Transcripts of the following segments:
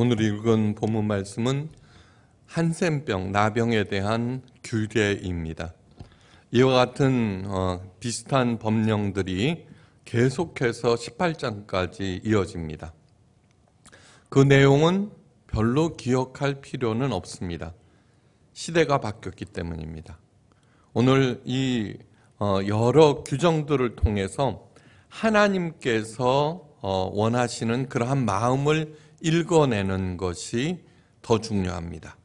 오늘 읽은 본문 말씀은 한센병, 나병에 대한 규례입니다. 이와 같은 어, 비슷한 법령들이 계속해서 18장까지 이어집니다. 그 내용은 별로 기억할 필요는 없습니다. 시대가 바뀌었기 때문입니다. 오늘 이 어, 여러 규정들을 통해서 하나님께서 어, 원하시는 그러한 마음을 읽어내는 것이 더 중요합니다.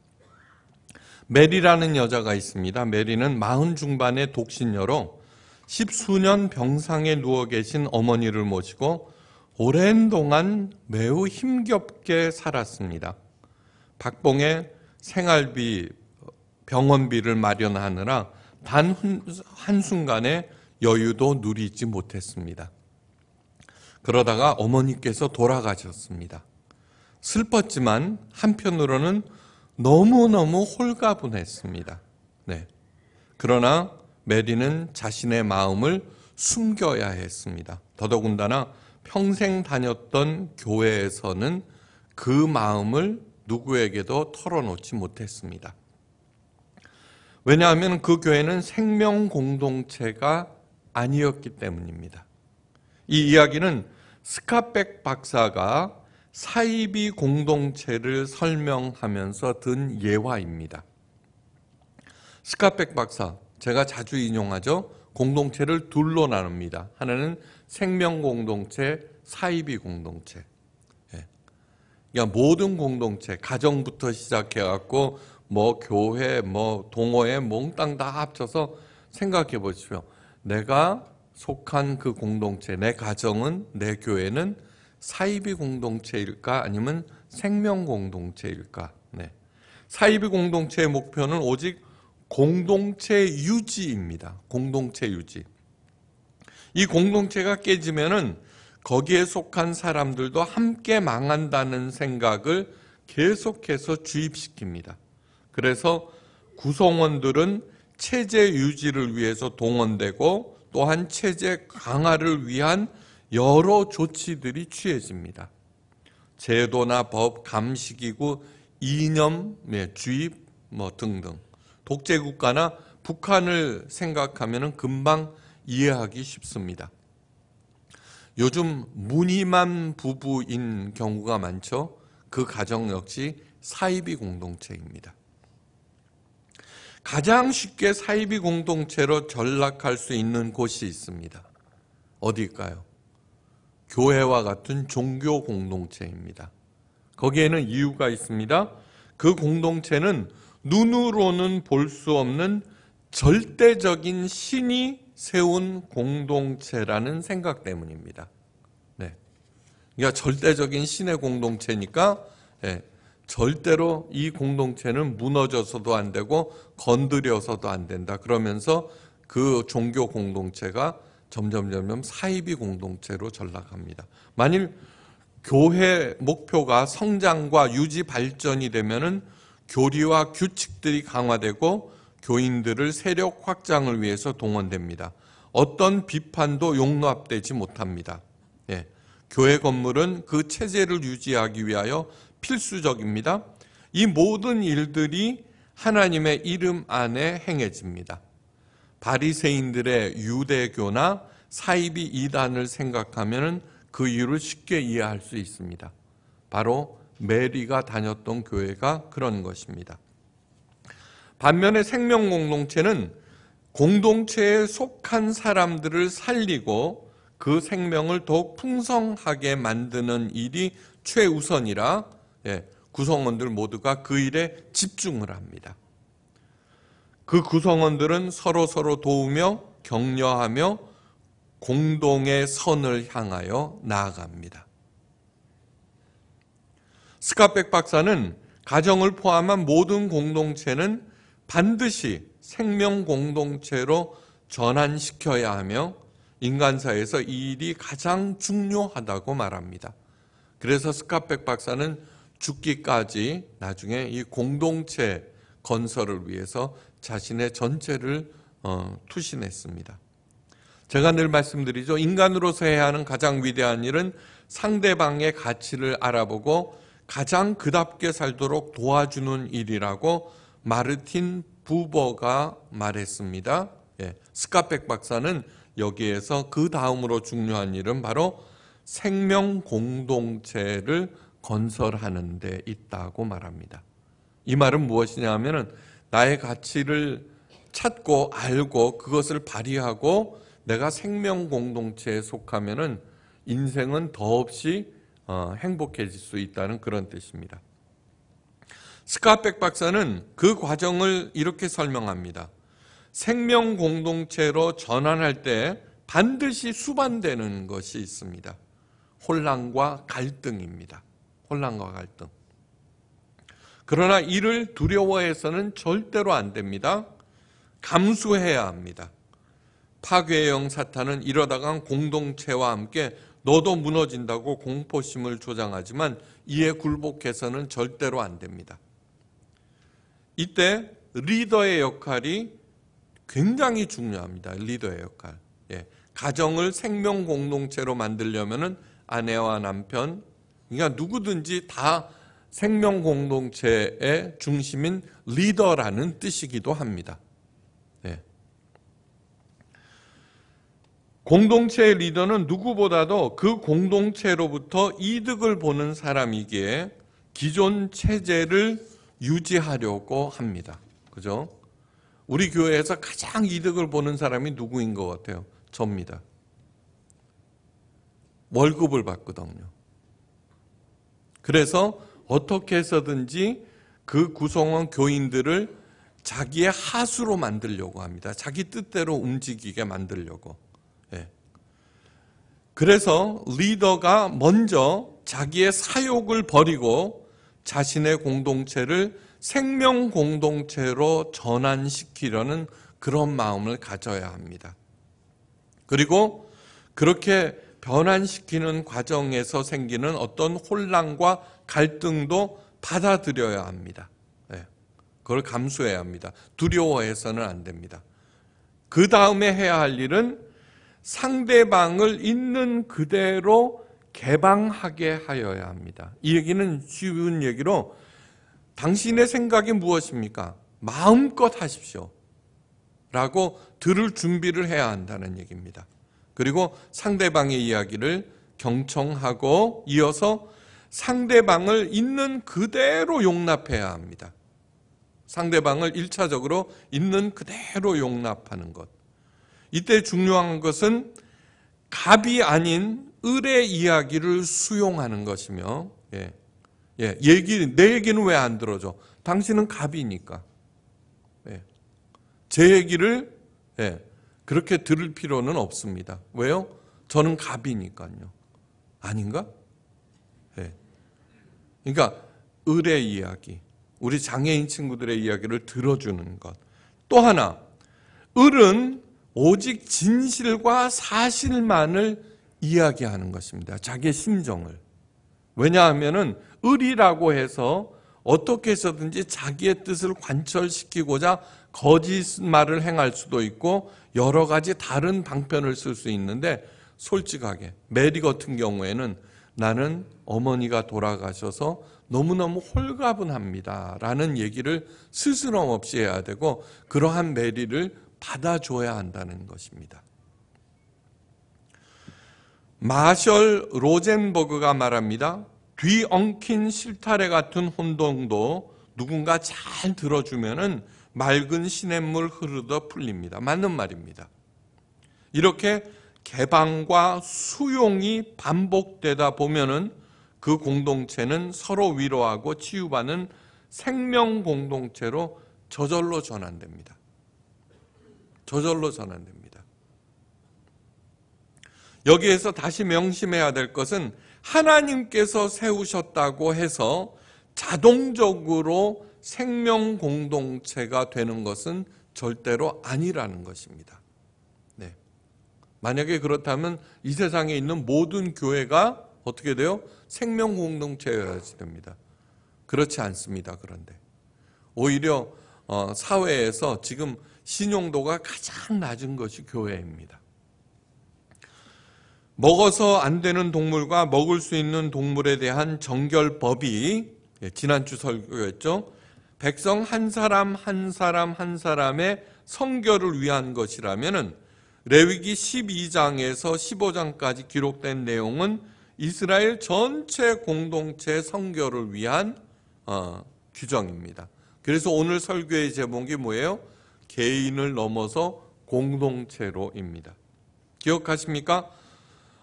메리라는 여자가 있습니다. 메리는 마흔 중반의 독신녀로 십수년 병상에 누워 계신 어머니를 모시고 오랜 동안 매우 힘겹게 살았습니다. 박봉의 생활비, 병원비를 마련하느라 단한순간에 여유도 누리지 못했습니다. 그러다가 어머니께서 돌아가셨습니다. 슬펐지만 한편으로는 너무너무 홀가분했습니다. 네. 그러나 메리는 자신의 마음을 숨겨야 했습니다. 더더군다나 평생 다녔던 교회에서는 그 마음을 누구에게도 털어놓지 못했습니다. 왜냐하면 그 교회는 생명 공동체가 아니었기 때문입니다. 이 이야기는 스카백 박사가 사이비 공동체를 설명하면서 든 예화입니다. 스카백 박사, 제가 자주 인용하죠. 공동체를 둘로 나눕니다. 하나는 생명 공동체, 사이비 공동체. 예. 그러니까 모든 공동체, 가정부터 시작해갖고 뭐 교회, 뭐 동호회 몽땅 다 합쳐서 생각해 보십시오. 내가 속한 그 공동체, 내 가정은, 내 교회는 사이비 공동체일까 아니면 생명 공동체일까? 네. 사이비 공동체의 목표는 오직 공동체 유지입니다. 공동체 유지. 이 공동체가 깨지면은 거기에 속한 사람들도 함께 망한다는 생각을 계속해서 주입시킵니다. 그래서 구성원들은 체제 유지를 위해서 동원되고 또한 체제 강화를 위한 여러 조치들이 취해집니다. 제도나 법, 감시기구, 이념의 네, 주입 뭐 등등. 독재 국가나 북한을 생각하면 금방 이해하기 쉽습니다. 요즘 무늬만 부부인 경우가 많죠. 그 가정 역시 사이비 공동체입니다. 가장 쉽게 사이비 공동체로 전락할 수 있는 곳이 있습니다. 어디일까요? 교회와 같은 종교 공동체입니다. 거기에는 이유가 있습니다. 그 공동체는 눈으로는 볼 수 없는 절대적인 신이 세운 공동체라는 생각 때문입니다. 네. 그러니까 절대적인 신의 공동체니까 네. 절대로 이 공동체는 무너져서도 안 되고 건드려서도 안 된다. 그러면서 그 종교 공동체가 점점 점점 사이비 공동체로 전락합니다. 만일 교회 목표가 성장과 유지 발전이 되면은 교리와 규칙들이 강화되고 교인들을 세력 확장을 위해서 동원됩니다. 어떤 비판도 용납되지 못합니다. 예. 교회 건물은 그 체제를 유지하기 위하여 필수적입니다. 이 모든 일들이 하나님의 이름 안에 행해집니다. 바리새인들의 유대교나 사이비 이단을 생각하면 그 이유를 쉽게 이해할 수 있습니다. 바로 메리가 다녔던 교회가 그런 것입니다. 반면에 생명 공동체는 공동체에 속한 사람들을 살리고 그 생명을 더욱 풍성하게 만드는 일이 최우선이라 예, 구성원들 모두가 그 일에 집중을 합니다. 그 구성원들은 서로 서로 도우며 격려하며 공동의 선을 향하여 나아갑니다. 스카백 박사는 가정을 포함한 모든 공동체는 반드시 생명 공동체로 전환시켜야 하며 인간사에서 이 일이 가장 중요하다고 말합니다. 그래서 스카백 박사는 죽기까지 나중에 이 공동체 건설을 위해서 자신의 전체를 어, 투신했습니다. 제가 늘 말씀드리죠. 인간으로서 해야 하는 가장 위대한 일은 상대방의 가치를 알아보고 가장 그답게 살도록 도와주는 일이라고 마르틴 부버가 말했습니다. 예, 스카백 박사는 여기에서 그 다음으로 중요한 일은 바로 생명 공동체를 건설하는 데 있다고 말합니다. 이 말은 무엇이냐 하면은 나의 가치를 찾고 알고 그것을 발휘하고 내가 생명 공동체에 속하면은 인생은 더없이 어, 행복해질 수 있다는 그런 뜻입니다. 스카백 박사는 그 과정을 이렇게 설명합니다. 생명 공동체로 전환할 때 반드시 수반되는 것이 있습니다. 혼란과 갈등입니다. 혼란과 갈등. 그러나 이를 두려워해서는 절대로 안 됩니다. 감수해야 합니다. 파괴의 사탄은 이러다간 공동체와 함께 너도 무너진다고 공포심을 조장하지만 이에 굴복해서는 절대로 안 됩니다. 이때 리더의 역할이 굉장히 중요합니다. 리더의 역할. 예. 가정을 생명 공동체로 만들려면 아내와 남편, 그러니까 누구든지 다 생명 공동체의 중심인 리더라는 뜻이기도 합니다. 네. 공동체의 리더는 누구보다도 그 공동체로부터 이득을 보는 사람이기에 기존 체제를 유지하려고 합니다. 그죠? 우리 교회에서 가장 이득을 보는 사람이 누구인 것 같아요? 접니다. 월급을 받거든요. 그래서 어떻게 해서든지 그 구성원 교인들을 자기의 하수로 만들려고 합니다. 자기 뜻대로 움직이게 만들려고. 예. 그래서 리더가 먼저 자기의 사욕을 버리고 자신의 공동체를 생명 공동체로 전환시키려는 그런 마음을 가져야 합니다. 그리고 그렇게 변환시키는 과정에서 생기는 어떤 혼란과 갈등도 받아들여야 합니다. 예. 그걸 감수해야 합니다. 두려워해서는 안 됩니다. 그 다음에 해야 할 일은 상대방을 있는 그대로 개방하게 하여야 합니다. 이 얘기는 쉬운 얘기로 당신의 생각이 무엇입니까? 마음껏 하십시오. 라고 들을 준비를 해야 한다는 얘기입니다. 그리고 상대방의 이야기를 경청하고 이어서 상대방을 있는 그대로 용납해야 합니다. 상대방을 1차적으로 있는 그대로 용납하는 것. 이때 중요한 것은 갑이 아닌 을의 이야기를 수용하는 것이며, 예. 예. 얘기, 내 얘기는 왜 안 들어줘? 당신은 갑이니까. 예. 제 얘기를, 예. 그렇게 들을 필요는 없습니다. 왜요? 저는 갑이니까요. 아닌가? 그러니까 을의 이야기, 우리 장애인 친구들의 이야기를 들어주는 것. 또 하나, 을은 오직 진실과 사실만을 이야기하는 것입니다. 자기의 심정을. 왜냐하면은 을이라고 해서 어떻게 해서든지 자기의 뜻을 관철시키고자 거짓말을 행할 수도 있고 여러 가지 다른 방편을 쓸 수 있는데 솔직하게 메리 같은 경우에는 나는 어머니가 돌아가셔서 너무너무 홀가분합니다. 라는 얘기를 스스럼 없이 해야 되고 그러한 메리를 받아줘야 한다는 것입니다. 마셜 로젠버그가 말합니다. 뒤엉킨 실타래 같은 혼동도 누군가 잘들어주면 맑은 시냇물 흐르듯 풀립니다. 맞는 말입니다. 이렇게 개방과 수용이 반복되다 보면은 그 공동체는 서로 위로하고 치유받는 생명 공동체로 저절로 전환됩니다. 저절로 전환됩니다. 여기에서 다시 명심해야 될 것은 하나님께서 세우셨다고 해서 자동적으로 생명 공동체가 되는 것은 절대로 아니라는 것입니다. 만약에 그렇다면 이 세상에 있는 모든 교회가 어떻게 돼요? 생명 공동체여야 됩니다. 그렇지 않습니다. 그런데 오히려 어, 사회에서 지금 신용도가 가장 낮은 것이 교회입니다. 먹어서 안 되는 동물과 먹을 수 있는 동물에 대한 정결법이 예, 지난주 설교였죠. 백성 한 사람 한 사람 한 사람의 성결을 위한 것이라면은 레위기 12장에서 15장까지 기록된 내용은 이스라엘 전체 공동체 성교를 위한 어, 규정입니다. 그래서 오늘 설교의 제목이 뭐예요? 개인을 넘어서 공동체로입니다. 기억하십니까?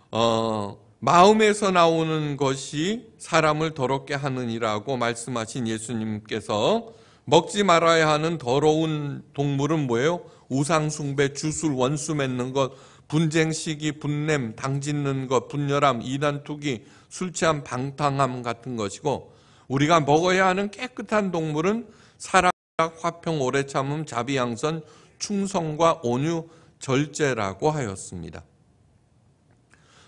어, 마음에서 나오는 것이 사람을 더럽게 하느니라고 말씀하신 예수님께서 먹지 말아야 하는 더러운 동물은 뭐예요? 우상숭배, 주술, 원수 맺는 것, 분쟁 시기, 분냄, 당짓는 것, 분열함, 이단 투기, 술 취함, 방탕함 같은 것이고 우리가 먹어야 하는 깨끗한 동물은 사랑, 화평, 오래 참음, 자비, 양선, 충성과 온유, 절제라고 하였습니다.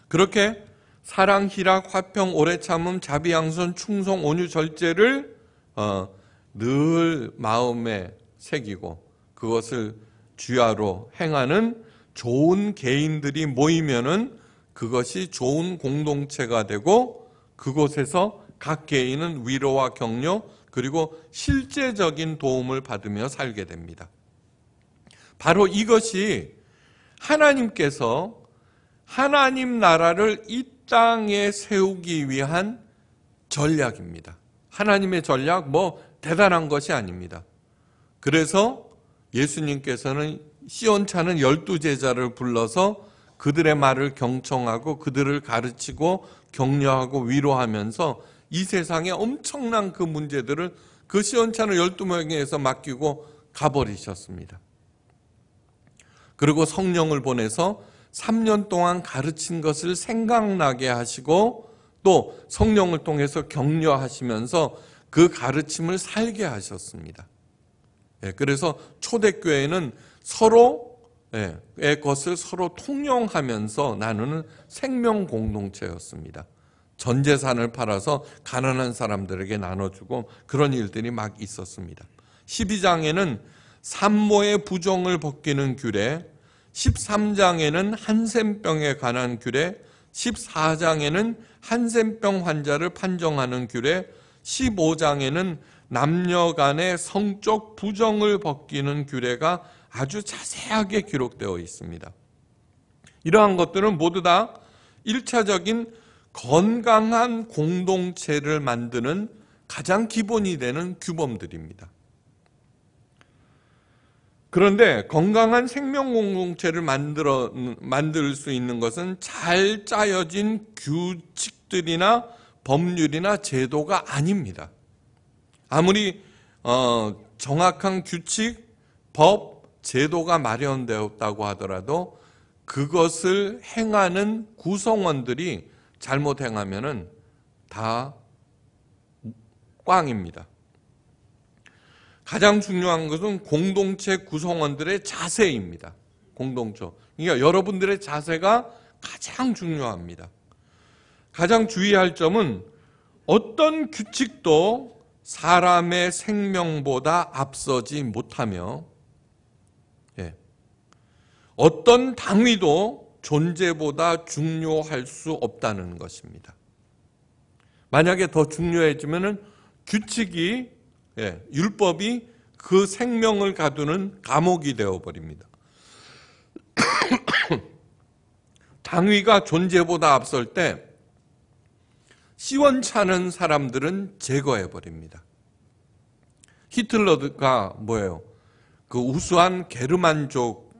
그렇게 사랑, 희락, 화평, 오래 참음, 자비, 양선, 충성, 온유, 절제를 어, 늘 마음에 새기고 그것을 주야로 행하는 좋은 개인들이 모이면은 그것이 좋은 공동체가 되고 그곳에서 각 개인은 위로와 격려 그리고 실제적인 도움을 받으며 살게 됩니다. 바로 이것이 하나님께서 하나님 나라를 이 땅에 세우기 위한 전략입니다. 하나님의 전략 뭐 대단한 것이 아닙니다. 그래서 예수님께서는 시온차는 열두 제자를 불러서 그들의 말을 경청하고 그들을 가르치고 격려하고 위로하면서 이 세상에 엄청난 그 문제들을 그 시온차는 열두 명에서 게 맡기고 가버리셨습니다. 그리고 성령을 보내서 3년 동안 가르친 것을 생각나게 하시고 또 성령을 통해서 격려하시면서 그 가르침을 살게 하셨습니다. 예, 그래서 초대교회는 서로의 예, 것을 서로 통용하면서 나누는 생명 공동체였습니다. 전 재산을 팔아서 가난한 사람들에게 나눠주고 그런 일들이 막 있었습니다. 12장에는 산모의 부정을 벗기는 규례, 13장에는 한센병에 관한 규례, 14장에는 한센병 환자를 판정하는 규례, 15장에는 남녀 간의 성적 부정을 벗기는 규례가 아주 자세하게 기록되어 있습니다. 이러한 것들은 모두 다 1차적인 건강한 공동체를 만드는 가장 기본이 되는 규범들입니다. 그런데 건강한 생명 공동체를 만들어 만들 수 있는 것은 잘 짜여진 규칙들이나 법률이나 제도가 아닙니다. 아무리 어, 정확한 규칙, 법, 제도가 마련되었다고 하더라도 그것을 행하는 구성원들이 잘못 행하면다 꽝입니다. 가장 중요한 것은 공동체 구성원들의 자세입니다. 공동체. 그러니까 여러분들의 자세가 가장 중요합니다. 가장 주의할 점은 어떤 규칙도 사람의 생명보다 앞서지 못하며 예. 어떤 당위도 존재보다 중요할 수 없다는 것입니다. 만약에 더중요해지면 규칙이 예, 율법이 그 생명을 가두는 감옥이 되어 버립니다. 당위가 존재보다 앞설 때 시원찮은 사람들은 제거해 버립니다. 히틀러가 뭐예요? 그 우수한 게르만족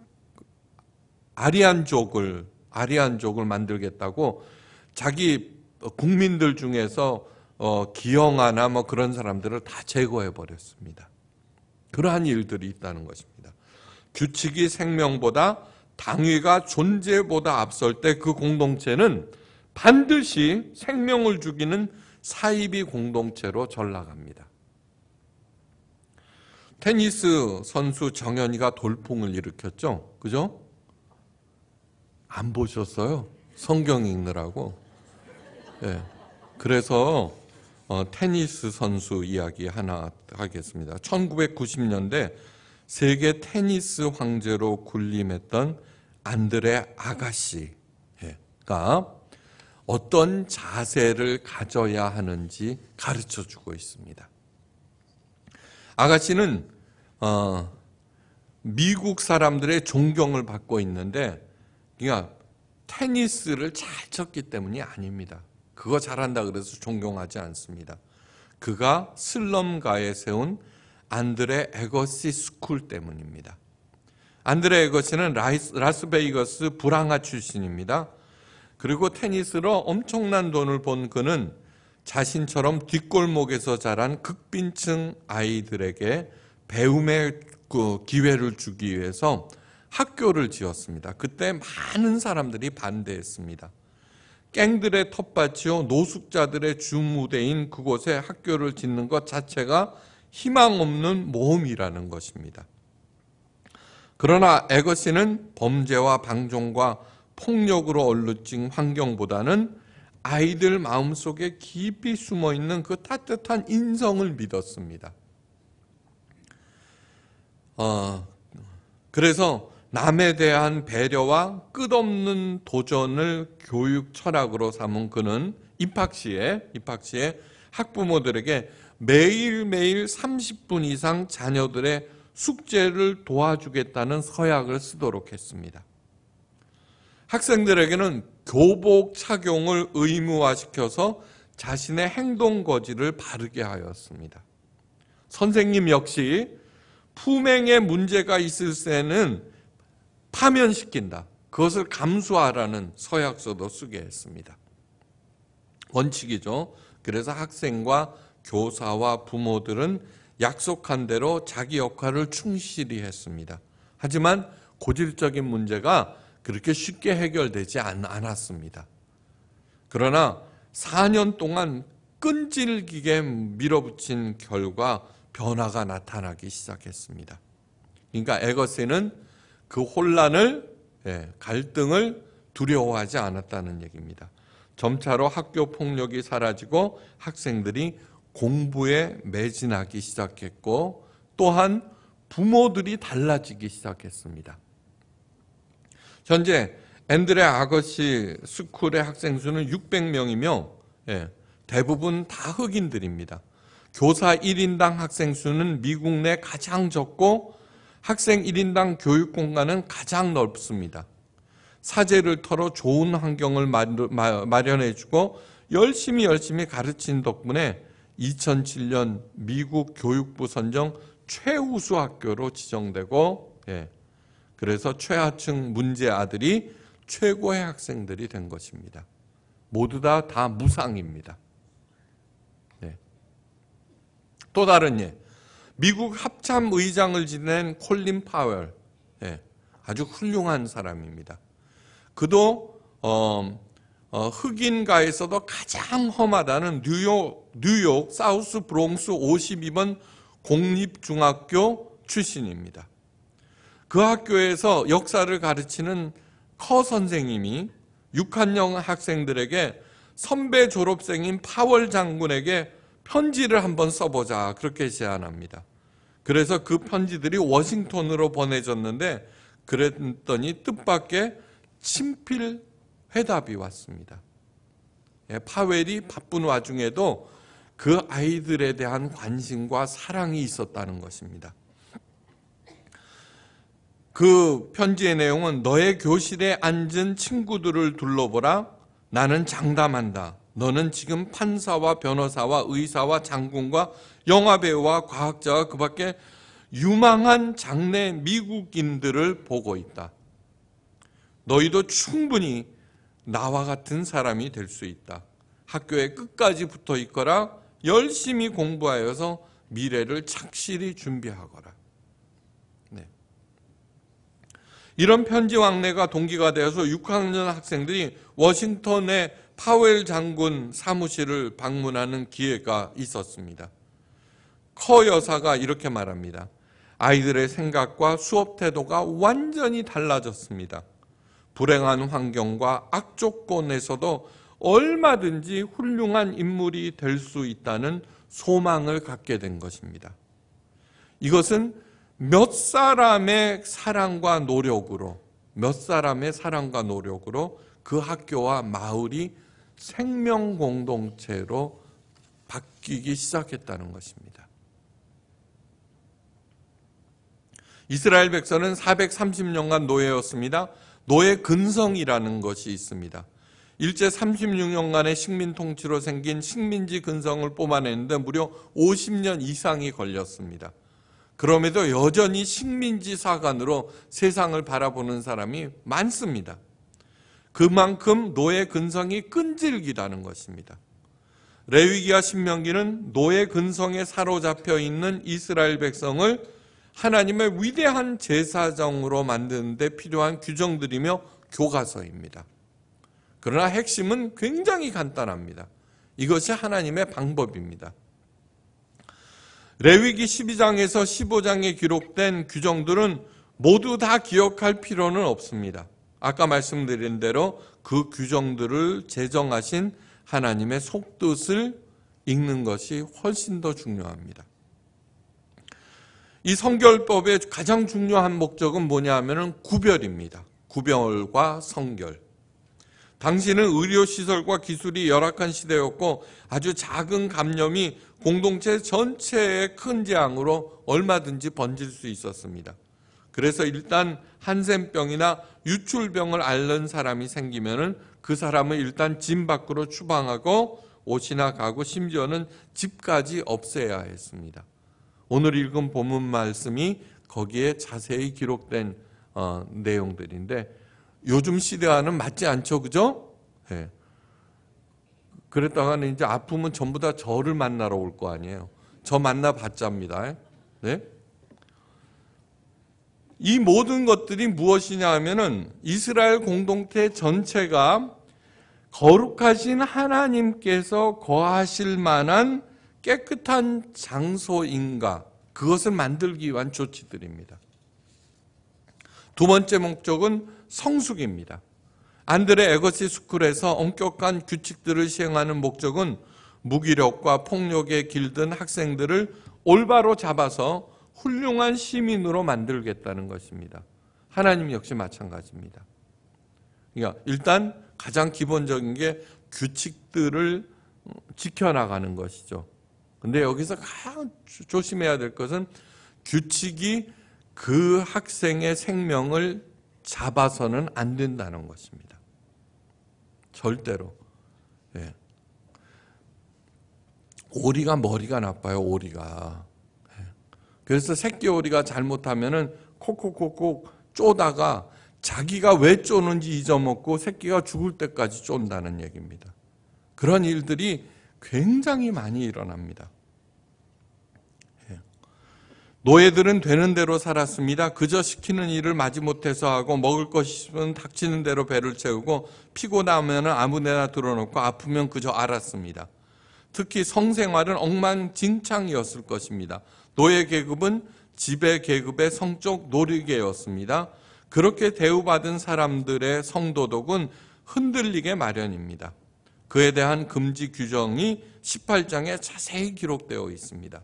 아리안족을 아리안족을 만들겠다고 자기 국민들 중에서 어, 기영아나 뭐 그런 사람들을 다 제거해 버렸습니다. 그러한 일들이 있다는 것입니다. 규칙이 생명보다 당위가 존재보다 앞설 때 그 공동체는 반드시 생명을 죽이는 사이비 공동체로 전락합니다. 테니스 선수 정현이가 돌풍을 일으켰죠? 그죠? 안 보셨어요? 성경 읽느라고. 예. 그래서 어, 테니스 선수 이야기 하나 하겠습니다. 1990년대 세계 테니스 황제로 군림했던 안드레 아가씨가 어떤 자세를 가져야 하는지 가르쳐 주고 있습니다. 아가씨는 어, 미국 사람들의 존경을 받고 있는데 그러니까 테니스를 잘 쳤기 때문이 아닙니다. 그거 잘한다 그래서 존경하지 않습니다. 그가 슬럼가에 세운 안드레 에거시 스쿨 때문입니다. 안드레 에거시는 라스, 베이거스 불황화 출신입니다. 그리고 테니스로 엄청난 돈을 번 그는 자신처럼 뒷골목에서 자란 극빈층 아이들에게 배움의 그 기회를 주기 위해서 학교를 지었습니다. 그때 많은 사람들이 반대했습니다. 깽들의 텃밭이요 노숙자들의 주무대인 그곳에 학교를 짓는 것 자체가 희망 없는 모험이라는 것입니다. 그러나 에거시는 범죄와 방종과 폭력으로 얼룩진 환경보다는 아이들 마음속에 깊이 숨어 있는 그 따뜻한 인성을 믿었습니다. 어, 그래서 남에 대한 배려와 끝없는 도전을 교육 철학으로 삼은 그는 입학 시에 입학 시에 학부모들에게 매일매일 30분 이상 자녀들의 숙제를 도와주겠다는 서약을 쓰도록 했습니다. 학생들에게는 교복 착용을 의무화시켜서 자신의 행동 거지를 바르게 하였습니다. 선생님 역시 품행에 문제가 있을 때는 파면시킨다. 그것을 감수하라는 서약서도 쓰게 했습니다. 원칙이죠. 그래서 학생과 교사와 부모들은 약속한 대로 자기 역할을 충실히 했습니다. 하지만 고질적인 문제가 그렇게 쉽게 해결되지 않았습니다. 그러나 4년 동안 끈질기게 밀어붙인 결과 변화가 나타나기 시작했습니다. 그러니까 에거스는 그 혼란을 예, 갈등을 두려워하지 않았다는 얘기입니다. 점차로 학교 폭력이 사라지고 학생들이 공부에 매진하기 시작했고 또한 부모들이 달라지기 시작했습니다. 현재 앤드레 아거시 스쿨의 학생 수는 600명이며 예, 대부분 다 흑인들입니다. 교사 1인당 학생 수는 미국 내 가장 적고 학생 1인당 교육 공간은 가장 넓습니다. 사제를 털어 좋은 환경을 마련해주고 열심히 열심히 가르친 덕분에 2007년 미국 교육부 선정 최우수 학교로 지정되고 예, 그래서 최하층 문제 아들이 최고의 학생들이 된 것입니다. 모두 다, 다 무상입니다. 네. 또 다른 예. 미국 합참 의장을 지낸 콜린 파월. 예. 아주 훌륭한 사람입니다. 그도, 어, 어, 흑인가에서도 가장 험하다는 뉴욕, 뉴욕 사우스 브롱스 52번 공립중학교 출신입니다. 그 학교에서 역사를 가르치는 커 선생님이 육한영 학생들에게 선배 졸업생인 파월 장군에게 편지를 한번 써보자 그렇게 제안합니다. 그래서 그 편지들이 워싱턴으로 보내졌는데 그랬더니 뜻밖의 친필 회답이 왔습니다. 예, 파웰이 바쁜 와중에도 그 아이들에 대한 관심과 사랑이 있었다는 것입니다. 그 편지의 내용은 너의 교실에 앉은 친구들을 둘러보라. 나는 장담한다. 너는 지금 판사와 변호사와 의사와 장군과 영화배우와 과학자와 그 밖에 유망한 장래 미국인들을 보고 있다. 너희도 충분히 나와 같은 사람이 될 수 있다. 학교에 끝까지 붙어 있거라. 열심히 공부하여서 미래를 착실히 준비하거라. 이런 편지 왕래가 동기가 되어서 6학년 학생들이 워싱턴의 파웰 장군 사무실을 방문하는 기회가 있었습니다. 커 여사가 이렇게 말합니다. 아이들의 생각과 수업 태도가 완전히 달라졌습니다. 불행한 환경과 악조건에서도 얼마든지 훌륭한 인물이 될 수 있다는 소망을 갖게 된 것입니다. 이것은 몇 사람의 사랑과 노력으로, 몇 사람의 사랑과 노력으로 그 학교와 마을이 생명 공동체로 바뀌기 시작했다는 것입니다. 이스라엘 백성은 430년간 노예였습니다. 노예 근성이라는 것이 있습니다. 일제 36년간의 식민 통치로 생긴 식민지 근성을 뽑아내는데 무려 50년 이상이 걸렸습니다. 그럼에도 여전히 식민지 사관으로 세상을 바라보는 사람이 많습니다. 그만큼 노예 근성이 끈질기다는 것입니다. 레위기와 신명기는 노예 근성에 사로잡혀 있는 이스라엘 백성을 하나님의 위대한 제사장으로 만드는 데 필요한 규정들이며 교과서입니다. 그러나 핵심은 굉장히 간단합니다. 이것이 하나님의 방법입니다. 레위기 12장에서 15장에 기록된 규정들은 모두 다 기억할 필요는 없습니다. 아까 말씀드린 대로 그 규정들을 제정하신 하나님의 속뜻을 읽는 것이 훨씬 더 중요합니다. 이 성결법의 가장 중요한 목적은 뭐냐 하면 구별입니다. 구별과 성결. 당시는 의료시설과 기술이 열악한 시대였고 아주 작은 감염이 공동체 전체의 큰 재앙으로 얼마든지 번질 수 있었습니다. 그래서 일단 한센병이나 유출병을 앓는 사람이 생기면그사람은 일단 진 밖으로 추방하고 옷이나 가구 심지어는 집까지 없애야 했습니다. 오늘 읽은 본문 말씀이 거기에 자세히 기록된 어, 내용들인데 요즘 시대와는 맞지 않죠, 그죠? 예. 그랬다가는 이제 아픔은 전부 다 저를 만나러 올 거 아니에요. 저 만나봤자입니다. 예? 네? 이 모든 것들이 무엇이냐 하면은 이스라엘 공동체 전체가 거룩하신 하나님께서 거하실 만한 깨끗한 장소인가 그것을 만들기 위한 조치들입니다. 두 번째 목적은 성숙입니다. 안드레 에거시 스쿨에서 엄격한 규칙들을 시행하는 목적은 무기력과 폭력에 길든 학생들을 올바로 잡아서 훌륭한 시민으로 만들겠다는 것입니다. 하나님 역시 마찬가지입니다. 그러니까 일단 가장 기본적인 게 규칙들을 어, 지켜나가는 것이죠. 근데 여기서 가장 조심해야 될 것은 규칙이 그 학생의 생명을 잡아서는 안 된다는 것입니다. 절대로. 예. 오리가 머리가 나빠요, 오리가. 예. 그래서 새끼 오리가 잘못하면은 콕콕콕콕 쪼다가 자기가 왜 쪼는지 잊어먹고 새끼가 죽을 때까지 쫀다는 얘기입니다. 그런 일들이 굉장히 많이 일어납니다. 노예들은 되는 대로 살았습니다. 그저 시키는 일을 마지못해서 하고 먹을 것이 있으면 닥치는 대로 배를 채우고 피곤하면 아무데나 들어놓고 아프면 그저 알았습니다. 특히 성생활은 엉망진창이었을 것입니다. 노예 계급은 지배 계급의 성적 놀이개였습니다. 그렇게 대우받은 사람들의 성도덕은 흔들리게 마련입니다. 그에 대한 금지 규정이 18장에 자세히 기록되어 있습니다.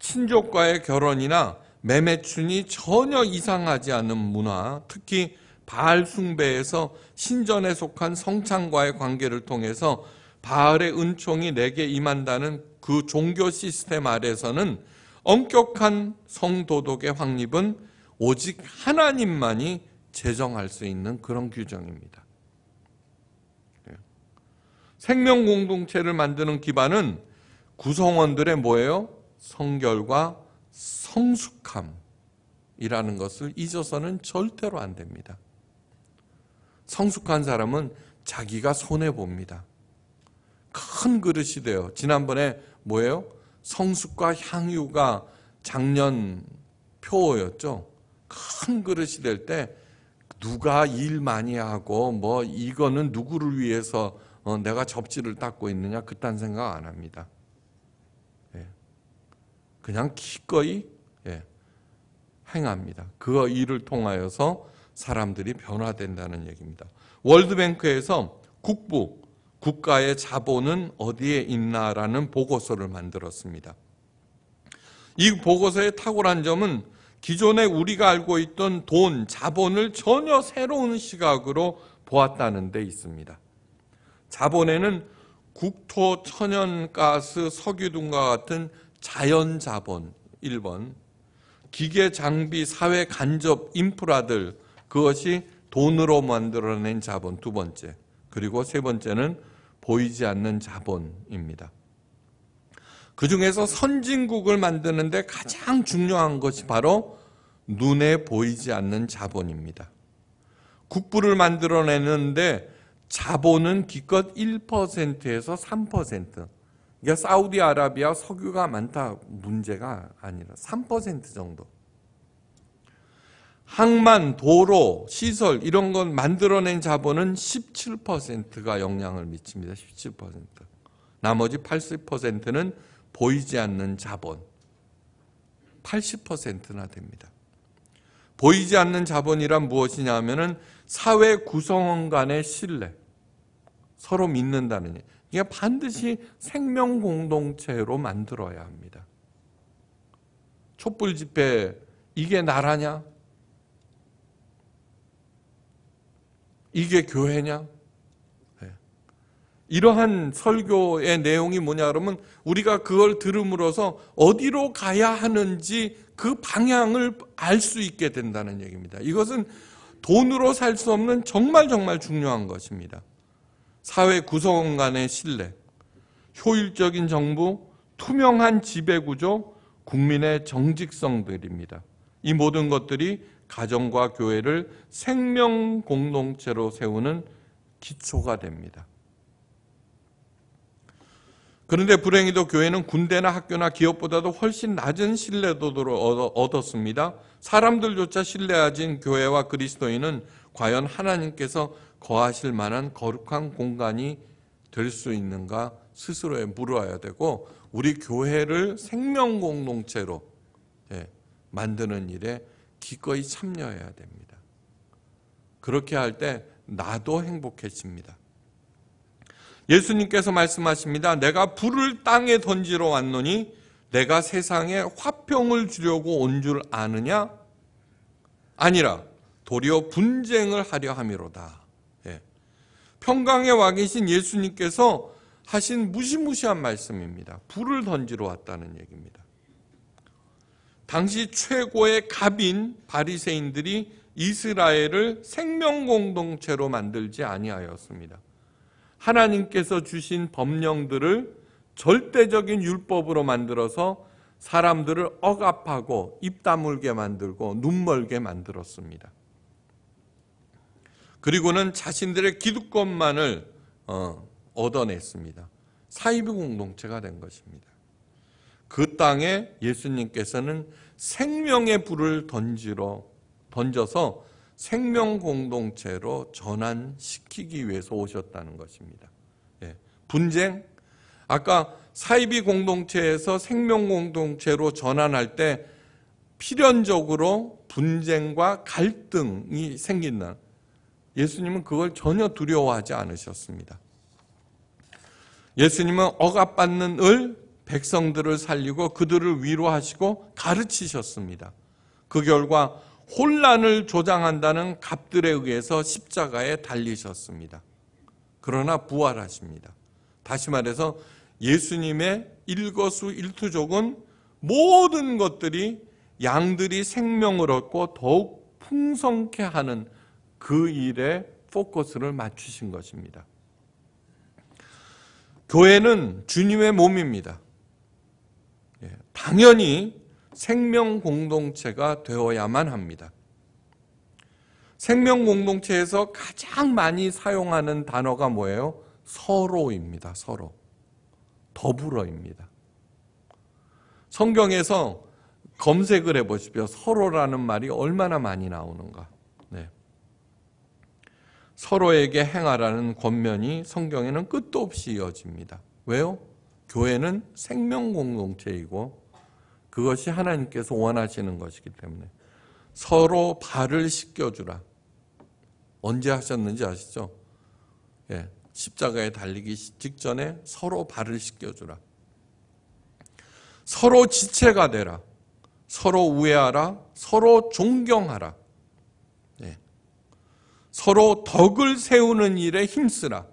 친족과의 결혼이나 매매춘이 전혀 이상하지 않은 문화, 특히 바알 숭배에서 신전에 속한 성창과의 관계를 통해서 바알의 은총이 내게 임한다는 그 종교 시스템 아래서는 엄격한 성도덕의 확립은 오직 하나님만이 제정할 수 있는 그런 규정입니다. 네. 생명 공동체를 만드는 기반은 구성원들의 뭐예요? 성결과 성숙함이라는 것을 잊어서는 절대로 안 됩니다. 성숙한 사람은 자기가 손해 봅니다. 큰 그릇이 돼요. 지난번에 뭐예요? 성숙과 향유가 작년 표어였죠. 큰 그릇이 될 때 누가 일 많이 하고 뭐 이거는 누구를 위해서 어, 내가 접지를 닦고 있느냐 그딴 생각 안 합니다. 그냥 기꺼이 예, 행합니다. 그 일을 통하여서 사람들이 변화된다는 얘기입니다. 월드뱅크에서 국부, 국가의 자본은 어디에 있나라는 보고서를 만들었습니다. 이 보고서의 탁월한 점은 기존에 우리가 알고 있던 돈, 자본을 전혀 새로운 시각으로 보았다는 데 있습니다. 자본에는 국토, 천연가스, 석유 등과 같은 자연 자본 1번, 기계 장비, 사회 간접 인프라들 그것이 돈으로 만들어낸 자본 두 번째. 그리고 세 번째는 보이지 않는 자본입니다. 그 중에서 선진국을 만드는데 가장 중요한 것이 바로 눈에 보이지 않는 자본입니다. 국부를 만들어내는데 자본은 기껏 1%에서 3%, 그러니까 사우디아라비아 석유가 많다 문제가 아니라 3% 정도. 항만, 도로, 시설 이런 건 만들어낸 자본은 17%가 영향을 미칩니다. 17%. 나머지 80%는 보이지 않는 자본. 80%나 됩니다. 보이지 않는 자본이란 무엇이냐 하면은 사회 구성원 간의 신뢰. 서로 믿는다는 일. 이게 반드시 생명 공동체로 만들어야 합니다. 촛불 집회 이게 나라냐? 이게 교회냐? 네. 이러한 설교의 내용이 뭐냐 그러면 우리가 그걸 들음으로써 어디로 가야 하는지 그 방향을 알 수 있게 된다는 얘기입니다. 이것은 돈으로 살 수 없는 정말 정말 중요한 것입니다. 사회 구성원 간의 신뢰, 효율적인 정부, 투명한 지배구조, 국민의 정직성들입니다. 이 모든 것들이 가정과 교회를 생명 공동체로 세우는 기초가 됩니다. 그런데 불행히도 교회는 군대나 학교나 기업보다도 훨씬 낮은 신뢰도를 얻었습니다. 사람들조차 신뢰하진 교회와 그리스도인은 과연 하나님께서 거하실 만한 거룩한 공간이 될 수 있는가 스스로에 물어야 되고 우리 교회를 생명 공동체로 예, 만드는 일에 기꺼이 참여해야 됩니다. 그렇게 할 때 나도 행복해집니다. 예수님께서 말씀하십니다. 내가 불을 땅에 던지러 왔노니 내가 세상에 화평을 주려고 온 줄 아느냐? 아니라 도리어 분쟁을 하려 함이로다. 평강에와계신 예수님께서 하신 무시무시한 말씀입니다. 불을 던지러 왔다는 얘기입니다. 당시 최고의 갑인 바리새인들이 이스라엘을 생명 공동체로 만들지 아니하였습니다. 하나님께서 주신 법령들을 절대적인 율법으로 만들어서 사람들을 억압하고 입 다물게 만들고 눈 멀게 만들었습니다. 그리고는 자신들의 기득권만을 어, 얻어냈습니다. 사이비 공동체가 된 것입니다. 그 땅에 예수님께서는 생명의 불을 던지러 던져서 생명 공동체로 전환시키기 위해서 오셨다는 것입니다. 예. 분쟁 아까 사이비 공동체에서 생명 공동체로 전환할 때 필연적으로 분쟁과 갈등이 생긴다. 예수님은 그걸 전혀 두려워하지 않으셨습니다. 예수님은 억압받는 을 백성들을 살리고 그들을 위로하시고 가르치셨습니다. 그 결과 혼란을 조장한다는 갑들에 의해서 십자가에 달리셨습니다. 그러나 부활하십니다. 다시 말해서 예수님의 일거수 일투족은 모든 것들이 양들이 생명을 얻고 더욱 풍성케 하는 그 일에 포커스를 맞추신 것입니다. 교회는 주님의 몸입니다. 예, 당연히 생명 공동체가 되어야만 합니다. 생명 공동체에서 가장 많이 사용하는 단어가 뭐예요? 서로입니다. 서로. 더불어입니다. 성경에서 검색을 해보십시오. 서로라는 말이 얼마나 많이 나오는가. 서로에게 행하라는 권면이 성경에는 끝도 없이 이어집니다. 왜요? 교회는 생명 공동체이고 그것이 하나님께서 원하시는 것이기 때문에 서로 발을 씻겨주라. 언제 하셨는지 아시죠? 예, 십자가에 달리기 직전에 서로 발을 씻겨주라. 서로 지체가 되라. 서로 우애하라. 서로 존경하라. 서로 덕을 세우는 일에 힘쓰라.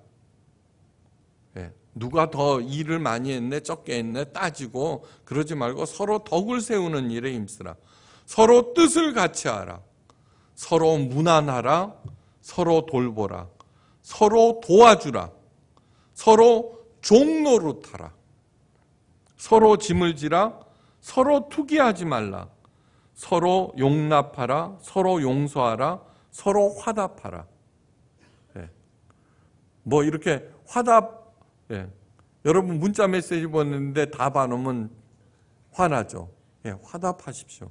예, 누가 더 일을 많이 했네, 적게 했네 따지고 그러지 말고 서로 덕을 세우는 일에 힘쓰라. 서로 뜻을 같이 하라. 서로 무난하라. 서로 돌보라. 서로 도와주라. 서로 종로로 타라. 서로 짐을 지라. 서로 투기하지 말라. 서로 용납하라. 서로 용서하라. 서로 화답하라. 예. 뭐 이렇게 화답, 예. 여러분 문자 메시지 보는데 답 안 오면 화나죠. 예. 화답하십시오.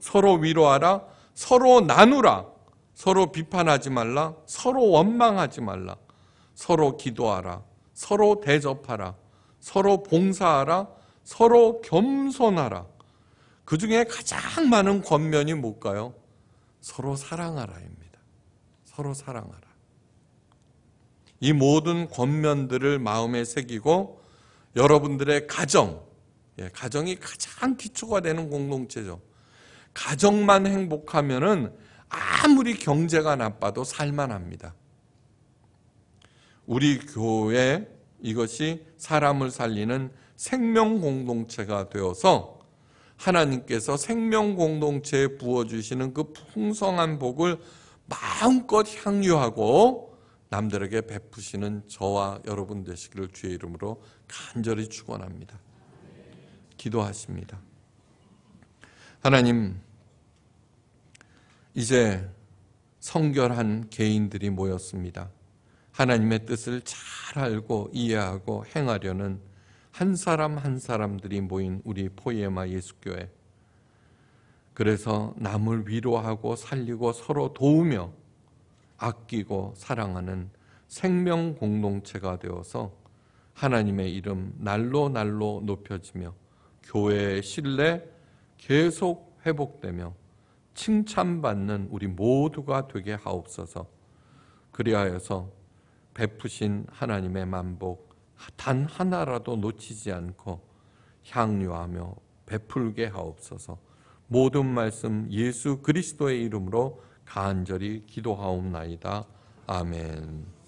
서로 위로하라. 서로 나누라. 서로 비판하지 말라. 서로 원망하지 말라. 서로 기도하라. 서로 대접하라. 서로 봉사하라. 서로 겸손하라. 그 중에 가장 많은 권면이 뭘까요? 서로 사랑하라입니다. 서로 사랑하라. 이 모든 권면들을 마음에 새기고 여러분들의 가정, 예, 가정이 가장 기초가 되는 공동체죠. 가정만 행복하면은 아무리 경제가 나빠도 살만합니다. 우리 교회 이것이 사람을 살리는 생명 공동체가 되어서 하나님께서 생명 공동체에 부어주시는 그 풍성한 복을 마음껏 향유하고 남들에게 베푸시는 저와 여러분 되시기를 주의 이름으로 간절히 축원합니다. 기도하십니다. 하나님 이제 성결한 개인들이 모였습니다. 하나님의 뜻을 잘 알고 이해하고 행하려는 한 사람 한 사람들이 모인 우리 포예마 예수교회. 그래서 남을 위로하고 살리고 서로 도우며 아끼고 사랑하는 생명 공동체가 되어서 하나님의 이름 날로 날로 높여지며 교회의 신뢰 계속 회복되며 칭찬받는 우리 모두가 되게 하옵소서. 그리하여서 베푸신 하나님의 만복 단 하나라도 놓치지 않고 향유하며 베풀게 하옵소서. 모든 말씀 예수 그리스도의 이름으로 간절히 기도하옵나이다. 아멘.